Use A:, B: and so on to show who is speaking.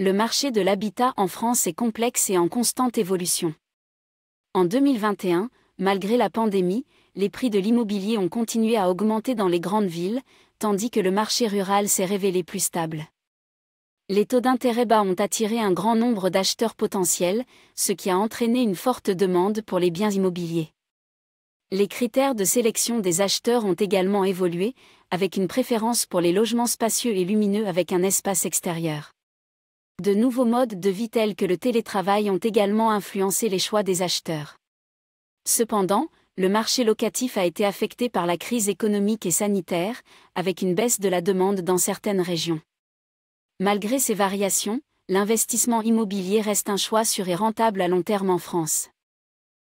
A: le marché de l'habitat en France est complexe et en constante évolution. En 2021, malgré la pandémie, les prix de l'immobilier ont continué à augmenter dans les grandes villes, tandis que le marché rural s'est révélé plus stable. Les taux d'intérêt bas ont attiré un grand nombre d'acheteurs potentiels, ce qui a entraîné une forte demande pour les biens immobiliers. Les critères de sélection des acheteurs ont également évolué, avec une préférence pour les logements spacieux et lumineux avec un espace extérieur de nouveaux modes de vie tels que le télétravail ont également influencé les choix des acheteurs. Cependant, le marché locatif a été affecté par la crise économique et sanitaire, avec une baisse de la demande dans certaines régions. Malgré ces variations, l'investissement immobilier reste un choix sûr et rentable à long terme en France.